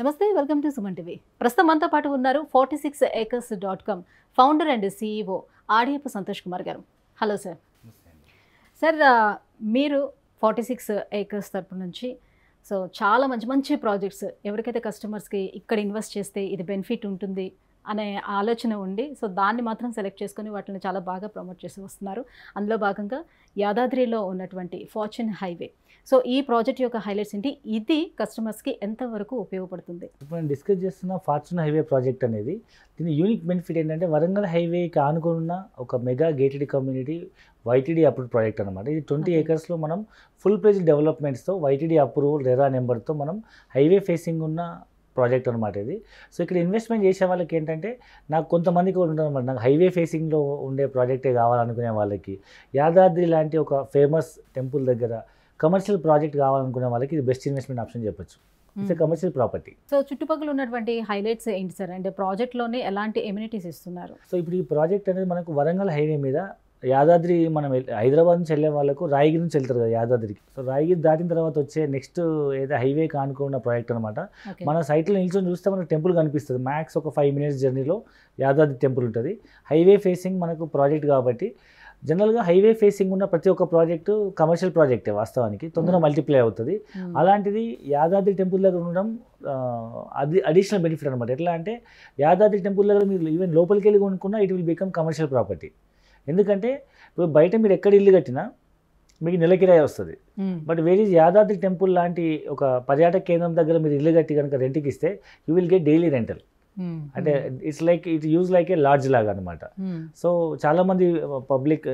నమస్తే welcome to Suman TV ప్రస్తుతం మనతో పాటు ఉన్నారు forty six acres dot com founder and CEO Adiyappa Santosh Kumar garu hello sir sir మీరు ఫార్టీ సిక్స్ ఏకర్స్ తరపు నుంచి సో చాలా మంచి మంచి ప్రాజెక్ట్స్ ఎవరికైతే కస్టమర్స్కి ఇక్కడ ఇన్వెస్ట్ చేస్తే ఇది బెనిఫిట్ ఉంటుంది అనే ఆలోచన ఉండి సో దాన్ని మాత్రం సెలెక్ట్ చేసుకొని వాటిని చాలా బాగా ప్రమోట్ చేసి వస్తున్నారు అందులో భాగంగా యాదాద్రిలో ఉన్నటువంటి ఫార్చ్యూన్ హైవే సో ఈ ప్రాజెక్ట్ యొక్క హైలైట్స్ ఏంటి ఇది కస్టమర్స్కి ఎంతవరకు ఉపయోగపడుతుంది మనం డిస్కస్ చేస్తున్న ఫార్చ్యూన్ హైవే ప్రాజెక్ట్ అనేది దీని యూనిక్ బెనిఫిట్ ఏంటంటే వరంగల్ హైవేకి ఆనుకున్న ఒక mega gated community YTD approve project అనమాట ఇది ట్వంటీ ఏకర్స్లో మనం ఫుల్ ప్లేజ్ డెవలప్మెంట్స్తో వైటీడీ అప్రూవ్ రెరా నెంబర్తో మనం హైవే ఫేసింగ్ ఉన్న ప్రాజెక్ట్ అనమాట ఇది సో ఇక్కడ ఇన్వెస్ట్మెంట్ చేసే వాళ్ళకి ఏంటంటే నాకు కొంతమందికి అనమాట నాకు హైవే ఫేసింగ్లో ఉండే ప్రాజెక్టే కావాలనుకునే వాళ్ళకి యాదాద్రి లాంటి ఒక ఫేమస్ టెంపుల్ దగ్గర కమర్షియల్ ప్రాజెక్ట్ కావాలనుకునే వాళ్ళకి ఇది బెస్ట్ ఇన్వెస్ట్మెంట్ ఆప్షన్ చెప్పొచ్చు కమర్షియల్ ప్రాపర్టీ సో చుట్టుపక్కల ఉన్నటువంటి హైలైట్స్ ఏంటి సార్ అంటే ప్రాజెక్ట్లోనే ఎలాంటి ఎమ్యూనిటీస్ ఇస్తున్నారు సో ఇప్పుడు ఈ ప్రాజెక్ట్ అనేది మనకు వరంగల్ హైవే మీద యాదాద్రి మనం హైదరాబాద్ నుంచి వెళ్ళే వాళ్ళకు రాయగిరి నుంచి వెళ్తారు కదా యాదాద్రికి సో రాయగిరి దాటిన తర్వాత వచ్చే నెక్స్ట్ ఏదో హైవే కానుకున్న ప్రాజెక్ట్ అనమాట మన సైట్లో నిల్చొని చూస్తే మనకు టెంపుల్ కనిపిస్తుంది మ్యాక్స్ ఒక ఫైవ్ మినిట్స్ జర్నీలో యాదాద్రి టెంపుల్ ఉంటుంది హైవే ఫేసింగ్ మనకు ప్రాజెక్ట్ కాబట్టి జనరల్గా హైవే ఫేసింగ్ ఉన్న ప్రతి ఒక్క ప్రాజెక్టు కమర్షియల్ ప్రాజెక్టే వాస్తవానికి తొందరగా hmm. మల్టిప్లై అవుతుంది hmm. అలాంటిది యాదాద్రి టెంపుల్ దగ్గర ఉండడం అది అడిషనల్ బెనిఫిట్ అనమాట ఎట్లా అంటే యాదాద్రి టెంపుల్ దగ్గర మీరు ఈవెన్ లోపలికి వెళ్ళి కొనుక్కున్నా it will become commercial property ఎందుకంటే ఇప్పుడు బయట మీరు ఎక్కడ ఇల్లు కట్టినా మీకు నెల కిరాయి వస్తుంది but where is Yadadri temple లాంటి ఒక పర్యాటక కేంద్రం దగ్గర మీరు ఇల్లు కట్టి కనుక రెంట్కి ఇస్తే you will get daily rental అంటే it's like it use like a lodge లాగా అనమాట సో చాలామంది పబ్లిక్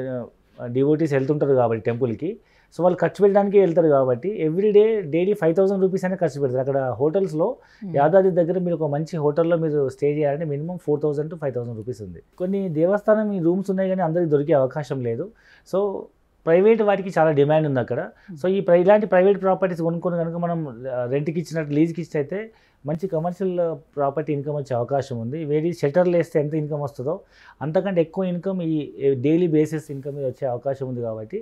డివోటీస్ వెళ్తుంటారు కాబట్టి టెంపుల్కి సో వాళ్ళు ఖర్చు పెట్టడానికి వెళ్తారు కాబట్టి everyday daily five thousand rupees అయినా ఖర్చు పెడతారు అక్కడ హోటల్స్లో hmm. యాదాది దగ్గర మీరు ఒక మంచి హోటల్లో మీరు స్టే చేయాలంటే minimum four thousand to five thousand rupees ఉంది కొన్ని దేవస్థానం ఈ రూమ్స్ ఉన్నాయి కానీ అందరికి దొరికే అవకాశం లేదు సో ప్రైవేట్ వాటికి చాలా డిమాండ్ ఉంది అక్కడ hmm. సో ఈ ఇలాంటి ప్రైవేట్ ప్రాపర్టీస్ కొనుక్కొని కనుక మనం రెంట్కి ఇచ్చినట్టు లీజ్కి ఇచ్చి అయితే మంచి కమర్షియల్ ప్రాపర్టీ ఇన్కమ్ వచ్చే అవకాశం ఉంది వేడి షెటర్లు వేస్తే ఎంత ఇన్కమ్ వస్తుందో అంతకంటే ఎక్కువ ఇన్కమ్ ఈ డైలీ బేసిస్ ఇన్కమ్ మీద వచ్చే అవకాశం ఉంది కాబట్టి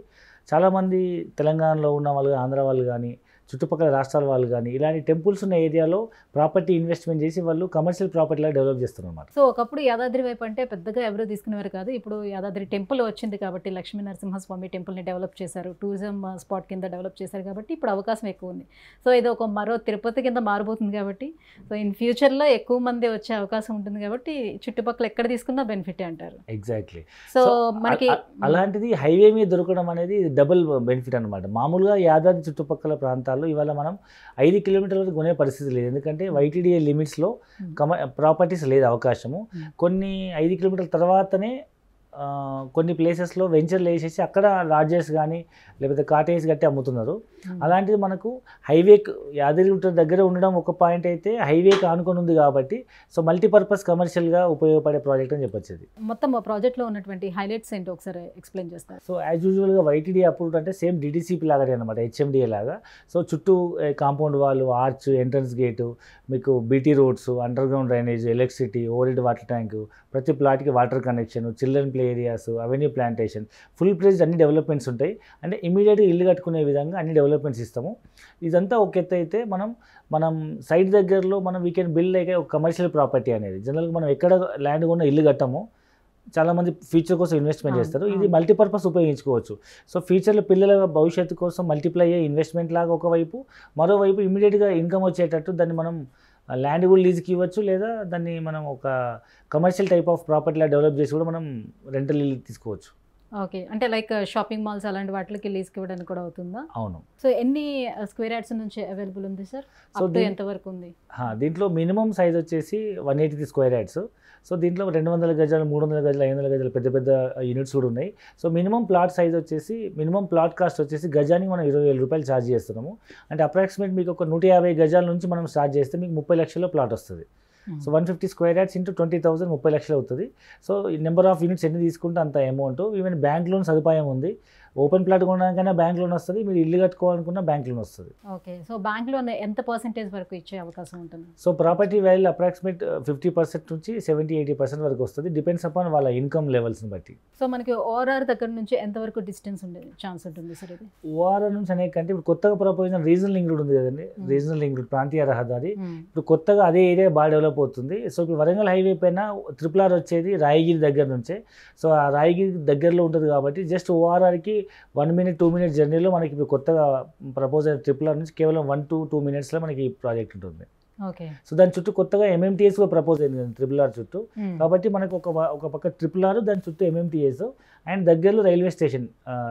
చాలామంది తెలంగాణలో ఉన్న వాళ్ళు ఆంధ్ర వాళ్ళు కానీ చుట్టుపక్కల రాష్ట్రాల వాళ్ళు కానీ ఇలాంటి టెంపుల్స్ ఉన్న ఏరియాలో ప్రాపర్టీ ఇన్వెస్ట్మెంట్ చేసి వాళ్ళు కమర్షియల్ ప్రాపర్టీలా డెవలప్ చేస్తున్నారు సో ఒకప్పుడు యాదాద్రి వైపు అంటే పెద్దగా ఎవరు తీసుకునేవారు కాదు ఇప్పుడు యాదాద్రి టెంపుల్ వచ్చింది కాబట్టి లక్ష్మీ నరసింహస్వామి టెంపుల్ని డెవలప్ చేశారు టూరిజం స్పాట్ కింద డెవలప్ చేశారు కాబట్టి ఇప్పుడు అవకాశం ఎక్కువ ఉంది సో ఇది ఒక మరో తిరుపతి కింద మారిపోతుంది కాబట్టి సో ఇన్ ఫ్యూచర్లో ఎక్కువ మంది వచ్చే అవకాశం ఉంటుంది కాబట్టి చుట్టుపక్కల ఎక్కడ తీసుకున్నా బెనిఫిట్ అంటారు ఎగ్జాక్ట్లీ సో మనకి అలాంటిది హైవే మీద దొరకడం అనేది డబుల్ బెనిఫిట్ అనమాట మామూలుగా యాదాద్రి చుట్టుపక్కల ప్రాంతాలు రాష్ట్రాల్లో ఇవాళ మనం ఐదు కిలోమీటర్ల వరకు కొనే పరిస్థితి లేదు ఎందుకంటే వైటీడీఏ లిమిట్స్లో hmm. కమ ప్రాపర్టీస్ లేదు అవకాశము hmm. కొన్ని ఐదు కిలోమీటర్ల తర్వాతనే కొన్ని ప్లేసెస్లో వెంచర్లు వేసేసి అక్కడ లాడ్జెస్ కానీ లేకపోతే కాటేజ్ కట్టి అమ్ముతున్నారు అలాంటిది మనకు హైవే యాదగిరిగుట్ట దగ్గర ఉండడం ఒక పాయింట్ అయితే హైవేకి ఆనుకొని ఉంది కాబట్టి సో మల్టీపర్పస్ కమర్షియల్గా ఉపయోగపడే ప్రాజెక్ట్ అని చెప్పొచ్చు అది మొత్తం ప్రాజెక్ట్లో ఉన్నటువంటి హైలైట్స్ ఏంటో ఒకసారి ఎక్స్ప్లెయిన్ చేస్తారు సో యాజ్ యూజువల్గా వైటీడీ అప్రూవ్డ్ అంటే సేమ్ డిడిసిపి లాగానే అనమాట హెచ్ఎండిఏ లాగా సో చుట్టూ కాంపౌండ్ వాళ్ళు ఆర్చ్ ఎంట్రన్స్ గేటు మీకు BT roads underground drainage electricity overhead water tank ప్రతి ప్లాట్కి water connection children play areas avenue plantation full fledged అన్ని డెవలప్మెంట్స్ ఉంటాయి అంటే ఇమీడియట్గా ఇల్లు కట్టుకునే విధంగా అన్ని డెవలప్మెంట్స్ ఇస్తాము ఇదంతా ఒక ఎత్తు అయితే మనం మనం సైట్ దగ్గరలో మనం వీ కెన్ బిల్డ్ లైక్ ఒక కమర్షియల్ ప్రాపర్టీ అనేది జనరల్గా మనం ఎక్కడ ల్యాండ్ కొన్న ఇల్లు కట్టము చాలామంది ఫ్యూచర్ కోసం ఇన్వెస్ట్మెంట్ చేస్తారు ఇది మల్టీపర్పస్ ఉపయోగించుకోవచ్చు సో ఫ్యూచర్లో పిల్లల భవిష్యత్తు కోసం మల్టిప్లై అయ్యే ఇన్వెస్ట్మెంట్ లాగా ఒకవైపు మరోవైపు ఇమీడియట్గా ఇన్కమ్ వచ్చేటట్టు దాన్ని మనం ల్యాండ్ కూడా లీజ్కి ఇవ్వచ్చు లేదా దాన్ని మనం ఒక కమర్షియల్ టైప్ ఆఫ్ ప్రాపర్టీలా డెవలప్ చేసి కూడా మనం రెంటల్ ఇల్లు తీసుకోవచ్చు ఓకే అంటే లైక్ uh, షాపింగ్ మాల్స్ అలాంటి వాటికి లీజ్కి ఇవ్వడానికి కూడా అవుతుందా అవును సో ఎన్ని uh, స్క్వేర్ యార్డ్స్ నుంచి అవైలబుల్ ఉంది సార్ సో ఎంత వరకు ఉంది దీంట్లో మినిమం సైజ్ వచ్చేసి one eighty square yards so దీంట్లో రెండు వందల గజాలు మూడు వందల గజాలు ఐదు వందల గజాలు పెద్ద పెద్ద uh, యూనిట్స్ కూడా ఉన్నాయి సో మినిమం ప్లాట్ సైజ్ వచ్చేసి మినిమం ప్లాట్ కాస్ట్ వచ్చేసి గజానికి మనం ఇరవై వేల రూపాయలు ఛార్జ్ చేస్తున్నాము అంటే అప్రాక్సిమేట్ మీకు ఒక నూట యాభై గజాల నుంచి మనం స్టార్ట్ చేస్తే మీకు ముప్పై లక్షల ప్లాట్ వస్తుంది so one fifty square yards into twenty thousand ముప్పై లక్షలు అవుతుంది సో నెంబర్ ఆఫ్ యూనిట్స్ ఎన్ని తీసుకుంటే అంత అమౌంట్ ఈవెన్ బ్యాంక్ లోన్ సదుపాయం ఉంది ఓపెన్ ప్లాట్ కొనడానికైనా బ్యాంక్ లోన్ వస్తుంది మీరు ఇల్లు కట్టుకోవాలనుకున్నా బ్యాంక్ లోన్ వస్తుంది ఓకే సో బ్యాంక్ లోన్ ఎంత పర్సెంటేజ్ వరకు ఇచ్చే అవకాశం ఉంటుంది so property value approximate fifty percent నుంచి సెవెంటీ ఎయిటీ పర్సెంట్ వరకు వస్తుంది డిపెండ్స్ అపాన్ వాళ్ళ ఇన్కమ్ లెవెల్స్ని బట్టి సో మనకి ఓఆర్ఆర్ దగ్గర నుంచి ఎంతవరకు డిస్టెన్స్ ఉండే ఛాన్స్ ఉంటుంది సార్ ఇది ఓఆర్ఆర్ నుంచి అనేక అంటే ఇప్పుడు కొత్తగా ప్రపోజల్ రీజనల్ లింక్డ్ ఉంది కదండి రీజనల్ ఇంక్లూడ్ ప్రాంతీయ రహదారి ఇప్పుడు కొత్తగా అదే ఏరియా బాగా డెవలప్ అవుతుంది సో ఇప్పుడు వరంగల్ హైవే పైన ట్రిపుల్ ఆర్ వచ్చేది రాయగిరి దగ్గర నుంచే సో ఆ రాయగిరి దగ్గరలో ఉంటుంది కాబట్టి జస్ట్ ఓఆర్ఆర్కి వన్ మినిట్ టూ మినిట్ జర్నీలో మనకి కొత్తగా ప్రపోజ్ అయిన ఆర్ నుంచి కేవలం వన్ టు టూ మినిట్స్లో మనకి ఈ ప్రాజెక్ట్ ఉంటుంది ఓకే సో దాని చుట్టూ కొత్తగా ఎంఎంటీఎస్ కూడా ప్రపోజ్ అయింది ట్రిపుల్ ఆర్ చుట్టూ hmm. కాబట్టి మనకు ఒక ఒక పక్క ట్రిపుల్ ఆర్ దాని చుట్టూ ఎంఎంటీఎస్ అండ్ దగ్గరలో railway station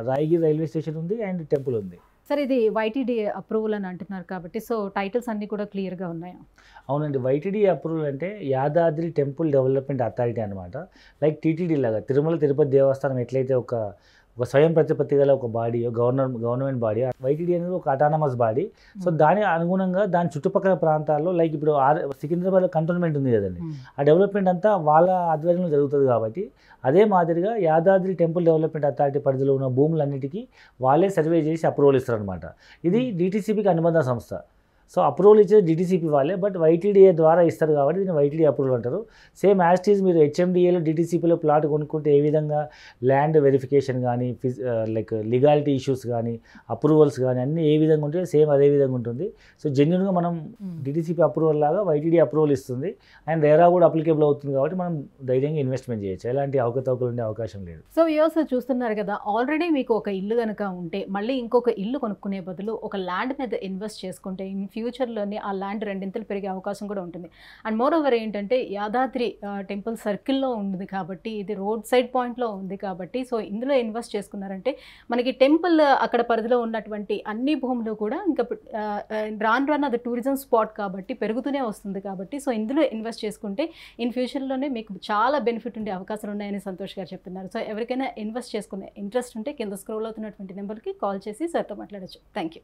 Raigiri railway station ఉంది అండ్ టెంపుల్ ఉంది సార్ ఇది వైటీడీ అప్రూవల్ అని అంటున్నారు కాబట్టి సో టైటిల్స్ అన్ని కూడా క్లియర్గా ఉన్నాయా అవునండి వైటీడీ అప్రూవల్ అంటే యాదాద్రి టెంపుల్ డెవలప్మెంట్ అథారిటీ అనమాట లైక్ టీటీడీ లాగా తిరుమల తిరుపతి దేవస్థానం ఎట్లయితే ఒక ఒక స్వయం ప్రతిపత్తి గల ఒక body governor government body YTD అనేది ఒక అటానమస్ బాడీ సో hmm. దాని అనుగుణంగా దాని చుట్టుపక్కల ప్రాంతాల్లో లైక్ ఇప్పుడు ఆర్ సికింద్రాబాద్ కంటోన్మెంట్ ఉంది కదండి hmm. ఆ డెవలప్మెంట్ అంతా వాళ్ళ ఆధ్వర్యంలో జరుగుతుంది కాబట్టి అదే మాదిరిగా యాదాద్రి టెంపుల్ డెవలప్మెంట్ అథారిటీ పరిధిలో ఉన్న భూములన్నిటికీ వాళ్ళే సర్వే చేసి అప్రూవల్ ఇస్తారనమాట ఇది డిటీసీబీకి hmm. అనుబంధ సంస్థ సో అప్రూవల్ ఇచ్చేది డిటీసీపీ వాళ్ళే బట్ వైటీడీఏ ద్వారా ఇస్తారు కాబట్టి దీన్ని వైటీడీ అప్రూవల్ అంటారు సేమ్ యాస్టీస్ మీరు హెచ్ఎండిఏలో డిటీసీపీలో ప్లాట్ కొనుక్కుంటే ఏ విధంగా ల్యాండ్ వెరిఫికేషన్ కానీ ఫిజ్ లైక్ లీగాలిటీ ఇష్యూస్ కానీ అప్రూవల్స్ కానీ అన్నీ ఏ విధంగా ఉంటాయో సేమ్ అదే విధంగా ఉంటుంది సో జెన్యున్గా మనం డిటీసీపీ అప్రూవల్ లాగా వైటీడీ అప్రూవల్ ఇస్తుంది అండ్ రేరా కూడా అప్లికేబుల్ అవుతుంది కాబట్టి మనం ధైర్యంగా ఇన్వెస్ట్మెంట్ చేయొచ్చు ఎలాంటి అవకతవకలు ఉండే అవకాశం లేదు సో వ్యూస్ చూస్తున్నారు కదా ఆల్రెడీ మీకు ఒక ఇల్లు కనుక ఉంటే మళ్ళీ ఇంకొక ఇల్లు కొనుక్కునే బదులు ఒక ల్యాండ్ మీద ఇన్వెస్ట్ చేసుకుంటే ఇన్ ఫ్యూచర్లోని ఆ ల్యాండ్ రెండింతలు పెరిగే అవకాశం కూడా ఉంటుంది అండ్ మోర్ ఓవర్ ఏంటంటే యాదాద్రి టెంపుల్ సర్కిల్లో ఉంది కాబట్టి ఇది రోడ్ సైడ్ పాయింట్లో ఉంది కాబట్టి సో ఇందులో ఇన్వెస్ట్ చేసుకున్నారంటే మనకి టెంపుల్ అక్కడ పరిధిలో ఉన్నటువంటి అన్ని భూములు కూడా ఇంకా రాను రాను అది టూరిజం స్పాట్ కాబట్టి పెరుగుతూనే వస్తుంది కాబట్టి సో ఇందులో ఇన్వెస్ట్ చేసుకుంటే ఇన్ ఫ్యూచర్లోనే మీకు చాలా బెనిఫిట్ ఉండే అవకాశాలు ఉన్నాయని సంతోష్ గారు చెప్తున్నారు సో ఎవరికైనా ఇన్వెస్ట్ చేసుకునే ఇంట్రెస్ట్ ఉంటే కింద స్క్రోల్ అవుతున్నటువంటి నెంబర్కి కాల్ చేసి సార్తో మాట్లాడచ్చు థ్యాంక్ యూ